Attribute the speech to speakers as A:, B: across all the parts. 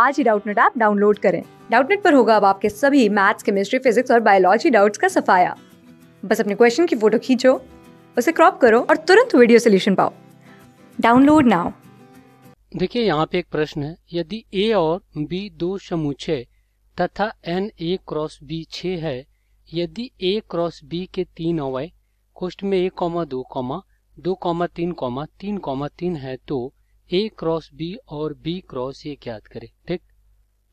A: आज ही Doubtnut app download करें डाउटनेट पर होगा अब आपके सभी मैथ्स केमिस्ट्री फिजिक्स और बायोलॉजी डाउट्स का सफाया बस अपने क्वेश्चन की फोटो खींचो उसे क्रॉप करो और तुरंत वीडियो सोल्यूशन पाओ डाउनलोड नाउ देखिए यहाँ पे एक प्रश्न है यदि ए और बी दो समूचे तथा एन ए क्रॉस बी छ है यदि ए क्रॉस बी के तीन अवय कोष्ठ में एक कौमा दो कौमा दो कौमा तीन कौमा तीन कौमा तीन है तो ए क्रॉस बी और बी क्रॉस ए ज्ञात करें ठीक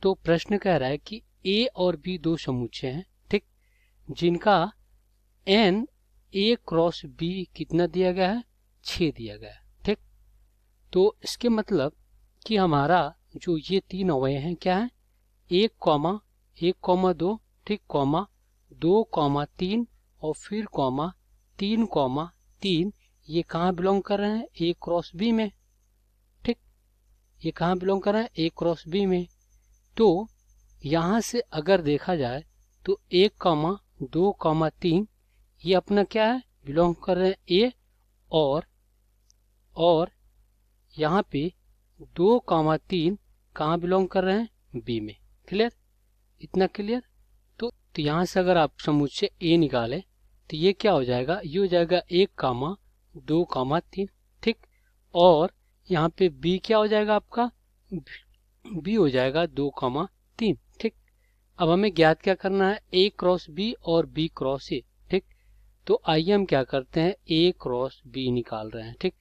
A: तो प्रश्न कह रहा है कि ए और बी दो समुच्चय हैं ठीक जिनका एन ए क्रॉस बी कितना दिया गया है छ दिया गया है ठीक तो इसके मतलब कि हमारा जो ये तीन अवय हैं क्या है एक कॉमा एक कॉमा दो ठीक कॉमा दो कॉमा तीन और फिर कॉमा तीन कॉमा तीन ये कहाँ बिलोंग कर रहे हैं ए क्रॉस बी में ये कहाँ बिलोंग कर रहा है ए क्रॉस बी में तो यहाँ से अगर देखा जाए तो एक कामा दो कामा तीन ये अपना क्या है बिलोंग कर रहे हैं ए और और यहाँ पे दो कामा तीन कहाँ बिलोंग कर रहे हैं बी में क्लियर इतना क्लियर तो, तो यहाँ से अगर आप समुच्चय ए निकालें तो ये क्या हो जाएगा ये हो जाएगा एक कामा दो कामा तीन ठीक और यहाँ पे बी क्या हो जाएगा आपका बी हो जाएगा दो कॉमा तीन ठीक अब हमें ज्ञात क्या करना है ए क्रॉस बी और बी क्रॉस ए ठीक तो आइए हम क्या करते हैं ए क्रॉस बी निकाल रहे हैं ठीक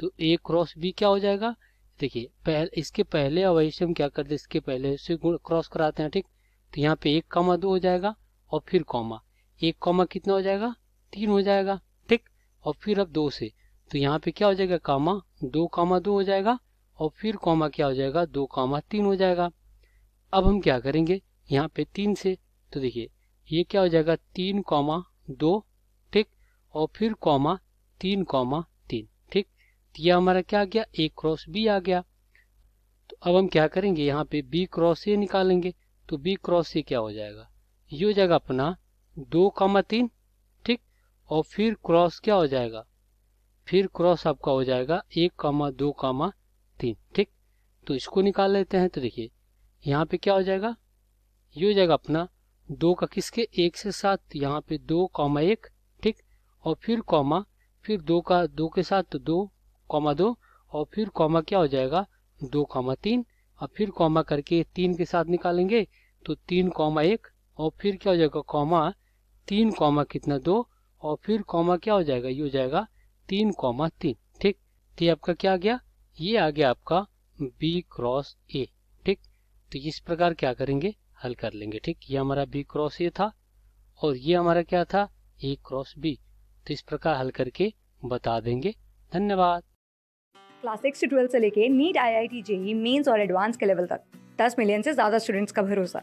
A: तो ए क्रॉस बी क्या हो जाएगा देखिए पहले इसके पहले अवश्य हम क्या करते हैं इसके पहले से क्रॉस कराते हैं ठीक तो यहाँ पे एक कॉमा दो हो जाएगा और फिर कॉमा एक कॉमा कितना हो जाएगा तीन हो जाएगा ठीक और फिर अब दो से तो यहाँ पे क्या हो जाएगा कामा दो कामा दो हो जाएगा और फिर कॉमा क्या हो जाएगा दो कामा तीन हो जाएगा अब हम क्या करेंगे यहाँ पे तीन से तो देखिए ये क्या हो जाएगा तीन कॉमा दो ठीक और फिर कॉमा तीन कॉमा तीन ठीक तो यह हमारा क्या आ गया ए क्रॉस बी आ गया तो अब हम क्या करेंगे यहाँ पे बी क्रॉस ए निकालेंगे तो बी क्रॉस ए क्या हो जाएगा ये हो जाएगा अपना दो कामा तीन ठीक और फिर क्रॉस क्या हो जाएगा फिर क्रॉस आपका हो जाएगा एक कामा दो कामा तीन ठीक तो इसको निकाल लेते हैं तो देखिए यहाँ पे क्या हो जाएगा ये हो जाएगा अपना दो का किसके एक से सात यहाँ पे दो कॉमा एक ठीक और फिर कॉमा फिर दो का दो के साथ तो दो कॉमा दो और फिर कॉमा क्या हो जाएगा दो कॉमा तीन और फिर कॉमा करके तीन के साथ निकालेंगे तो तीन कॉमा एक और फिर क्या हो जाएगा कॉमा तीन कॉमा कितना दो और फिर कॉमा क्या हो जाएगा ये हो जाएगा तीन कॉमा तीन ठीक तो ये आपका क्या आ गया ये आ गया आपका बी क्रॉस a ठीक तो इस प्रकार क्या करेंगे हल कर लेंगे ठीक ये हमारा बी क्रॉस ए था और ये हमारा क्या था ए क्रॉस बी तो इस प्रकार हल करके बता देंगे धन्यवाद क्लास सिक्स से ट्वेल्थ से लेके NEET I I T JEE mains और एडवांस के लेवल तक दस मिलियन से ज्यादा स्टूडेंट्स का भरोसा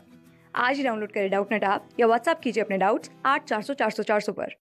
A: आज ही डाउनलोड करें डाउट नेट आप या व्हाट्सअप कीजिए अपने डाउट्स आठ चार सौ चार सौ चार सौ पर